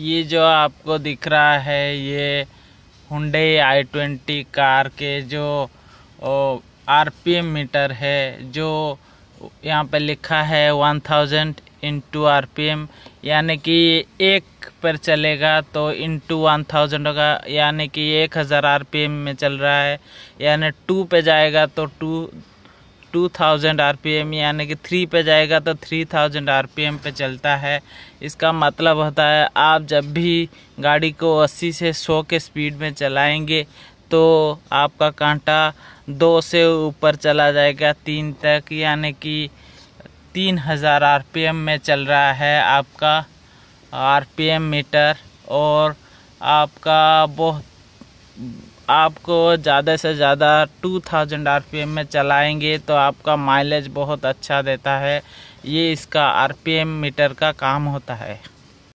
ये जो आपको दिख रहा है ये हुडे आई ट्वेंटी कार के जो आर पी एम मीटर है जो यहाँ पे लिखा है one thousand into R P M यानी कि एक पर चलेगा तो इंटू वन थाउजेंड होगा यानी कि एक हज़ार आर पी एम में चल रहा है यानी टू पे जाएगा तो two two thousand R P M यानी कि थ्री पे जाएगा तो three thousand R P M पे चलता है इसका मतलब होता है आप जब भी गाड़ी को अस्सी से सौ के स्पीड में चलाएंगे तो आपका कांटा दो से ऊपर चला जाएगा तीन तक यानी कि तीन हज़ार आर पी एम में चल रहा है आपका आर पी एम मीटर और आपका बहुत आपको ज़्यादा से ज़्यादा 2000 थाउजेंड में चलाएंगे तो आपका माइलेज बहुत अच्छा देता है ये इसका आर मीटर का काम होता है